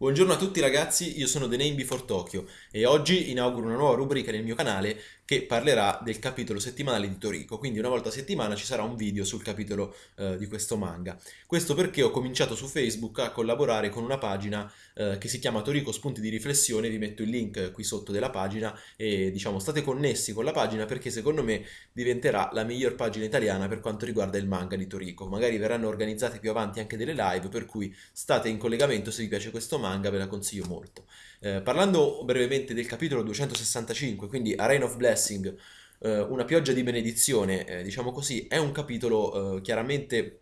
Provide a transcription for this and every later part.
Buongiorno a tutti ragazzi, io sono The Name Before Tokyo e oggi inauguro una nuova rubrica nel mio canale che parlerà del capitolo settimanale di Toriko, quindi una volta a settimana ci sarà un video sul capitolo eh, di questo manga. Questo perché ho cominciato su Facebook a collaborare con una pagina eh, che si chiama Toriko Spunti di Riflessione, vi metto il link qui sotto della pagina e diciamo state connessi con la pagina perché secondo me diventerà la miglior pagina italiana per quanto riguarda il manga di Toriko. Magari verranno organizzate più avanti anche delle live, per cui state in collegamento se vi piace questo manga manga, ve la consiglio molto. Eh, parlando brevemente del capitolo 265, quindi A Rain of Blessing, eh, una pioggia di benedizione, eh, diciamo così, è un capitolo eh, chiaramente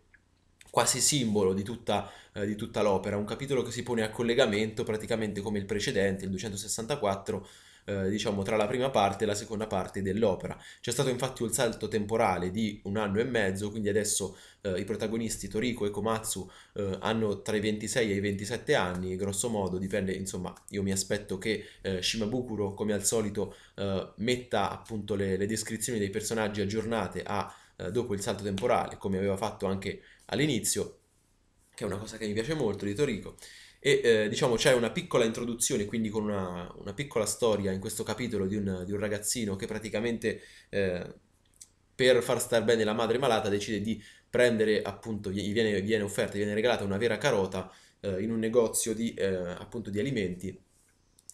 quasi simbolo di tutta, eh, di tutta l'opera, un capitolo che si pone a collegamento praticamente come il precedente, il 264, eh, diciamo, tra la prima parte e la seconda parte dell'opera. C'è stato infatti un salto temporale di un anno e mezzo, quindi adesso eh, i protagonisti Toriko e Komatsu eh, hanno tra i 26 e i 27 anni, grosso modo dipende, insomma, io mi aspetto che eh, Shimabukuro, come al solito, eh, metta appunto le, le, descrizioni dei personaggi aggiornate a eh, dopo il salto temporale, come aveva fatto anche all'inizio, che è una cosa che mi piace molto di Toriko. E eh, diciamo c'è una piccola introduzione, quindi con una, una piccola storia in questo capitolo di un, di un ragazzino che praticamente eh, per far star bene la madre malata decide di prendere appunto, gli viene, viene offerta, gli viene regalata una vera carota eh, in un negozio di, eh, appunto, di alimenti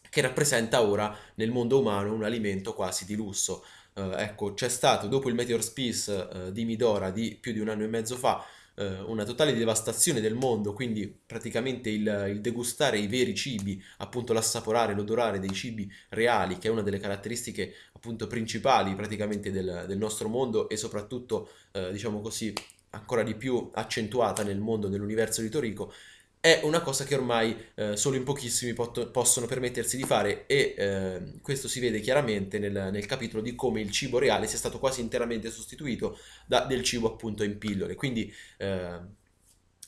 che rappresenta ora nel mondo umano un alimento quasi di lusso. Eh, ecco, c'è stato dopo il Meteor Space eh, di Midora di più di un anno e mezzo fa eh, una totale devastazione del mondo, quindi praticamente il, il degustare i veri cibi, appunto l'assaporare, l'odorare dei cibi reali, che è una delle caratteristiche appunto principali praticamente del, del nostro mondo e soprattutto, eh, diciamo così, ancora di più accentuata nel mondo nell'universo di Torico, è una cosa che ormai eh, solo in pochissimi pot- possono permettersi di fare e eh, questo si vede chiaramente nel, nel, capitolo di come il cibo reale sia stato quasi interamente sostituito da del cibo appunto in pillole. Quindi eh,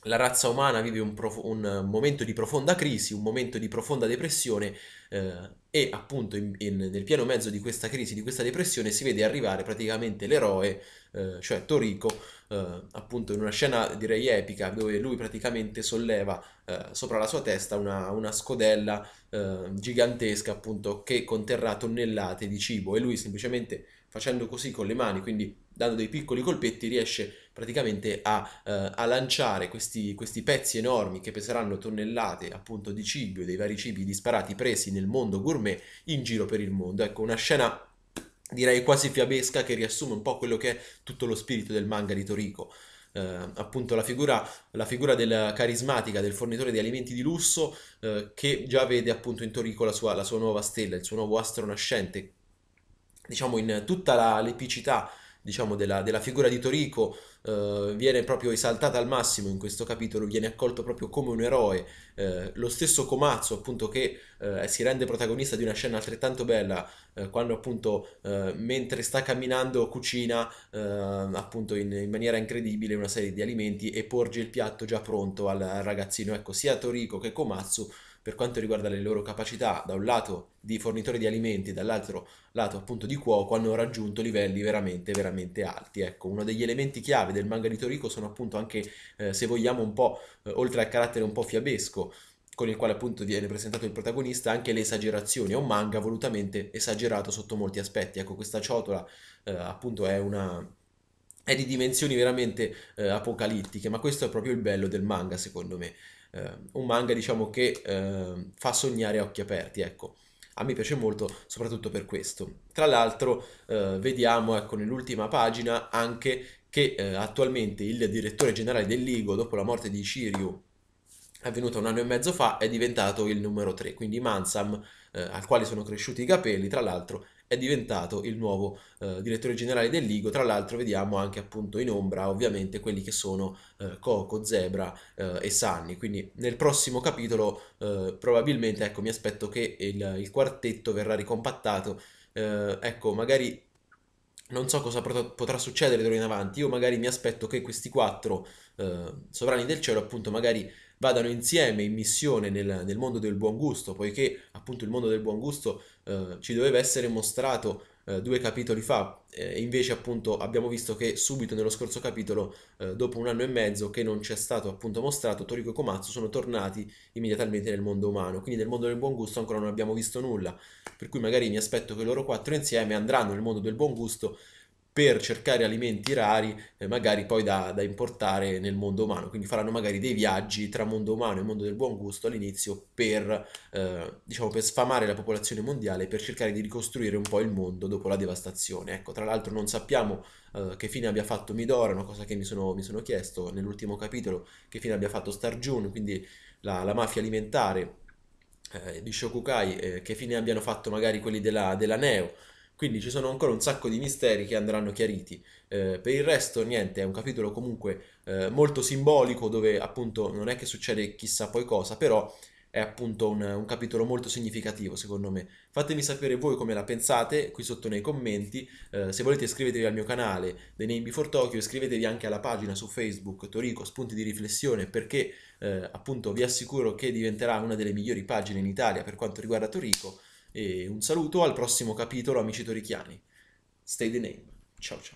la razza umana vive un, prof- un, momento di profonda crisi, un momento di profonda depressione eh, e appunto in, in, nel pieno mezzo di questa crisi, di questa depressione si vede arrivare praticamente l'eroe, eh, cioè Toriko, eh, appunto in una scena direi epica dove lui praticamente solleva eh, sopra la sua testa una, una scodella eh, gigantesca appunto che conterrà tonnellate di cibo e lui semplicemente facendo così con le mani, quindi dando dei piccoli colpetti, riesce praticamente a, eh, a lanciare questi, questi, pezzi enormi che peseranno tonnellate appunto di cibo dei vari cibi disparati presi nel mondo gourmet in giro per il mondo. Ecco, una scena direi quasi fiabesca che riassume un po' quello che è tutto lo spirito del manga di Toriko. Eh, appunto la figura, la figura del carismatica del fornitore di alimenti di lusso eh, che già vede appunto in Toriko la sua, la sua, nuova stella, il suo nuovo astro nascente. Diciamo in tutta la, l'epicità diciamo, della, della, figura di Toriko eh, viene proprio esaltata al massimo in questo capitolo, viene accolto proprio come un eroe. Eh, lo stesso Komatsu, appunto, che eh, si rende protagonista di una scena altrettanto bella, eh, quando appunto eh, mentre sta camminando cucina eh, appunto in, in, maniera incredibile una serie di alimenti e porge il piatto già pronto al, al ragazzino. Ecco, sia Toriko che Komatsu per quanto riguarda le loro capacità, da un lato di fornitore di alimenti, dall'altro lato appunto di cuoco, hanno raggiunto livelli veramente, veramente alti. Ecco, uno degli elementi chiave del manga di Toriko sono appunto anche, eh, se vogliamo, un po' eh, oltre al carattere un po' fiabesco, con il quale appunto viene presentato il protagonista, anche le esagerazioni. È un manga volutamente esagerato sotto molti aspetti. Ecco, questa ciotola eh, appunto è una è di dimensioni veramente eh, apocalittiche, ma questo è proprio il bello del manga, secondo me un manga diciamo che ehm, fa sognare a occhi aperti, ecco. A me piace molto soprattutto per questo. Tra l'altro eh, vediamo ecco, nell'ultima pagina anche che eh, attualmente il direttore generale dell'Igo, dopo la morte di Shiryu avvenuta un anno e mezzo fa, è diventato il numero 3, quindi Mansam, eh, al quale sono cresciuti i capelli, tra l'altro è diventato il nuovo eh, direttore generale del Ligo, tra l'altro vediamo anche appunto in ombra ovviamente quelli che sono eh, Coco, Zebra eh, e Sanni, quindi nel prossimo capitolo eh, probabilmente ecco, mi aspetto che il, il quartetto verrà ricompattato, eh, ecco magari non so cosa potrà succedere d'ora in avanti, io magari mi aspetto che questi quattro eh, sovrani del cielo appunto magari vadano insieme in missione nel, nel mondo del buon gusto, poiché appunto il mondo del buon gusto eh, ci doveva essere mostrato eh, due capitoli fa, e invece appunto abbiamo visto che subito nello scorso capitolo, eh, dopo un anno e mezzo che non ci è stato appunto mostrato, Toriko e Komatsu sono tornati immediatamente nel mondo umano, quindi nel mondo del buon gusto ancora non abbiamo visto nulla, per cui magari mi aspetto che loro quattro insieme andranno nel mondo del buon gusto per cercare alimenti rari, eh, magari poi da, da, importare nel mondo umano. Quindi faranno magari dei viaggi tra mondo umano e mondo del buon gusto all'inizio per, eh, diciamo, per sfamare la popolazione mondiale, per cercare di ricostruire un po' il mondo dopo la devastazione. Ecco, tra l'altro non sappiamo eh, che fine abbia fatto Midora, una cosa che mi sono, mi sono, chiesto nell'ultimo capitolo, che fine abbia fatto Star June, quindi la, la mafia alimentare eh, di Shokukai, eh, che fine abbiano fatto magari quelli della, della Neo, quindi ci sono ancora un sacco di misteri che andranno chiariti. Eh, per il resto, niente, è un capitolo comunque eh, molto simbolico dove appunto non è che succede chissà poi cosa, però è appunto un, un, capitolo molto significativo secondo me. Fatemi sapere voi come la pensate qui sotto nei commenti, eh, se volete iscrivetevi al mio canale The Name Before Tokyo, iscrivetevi anche alla pagina su Facebook Torico Spunti di Riflessione perché eh, appunto vi assicuro che diventerà una delle migliori pagine in Italia per quanto riguarda Torico. E un saluto al prossimo capitolo, amici torichiani. Stay the name. Ciao ciao.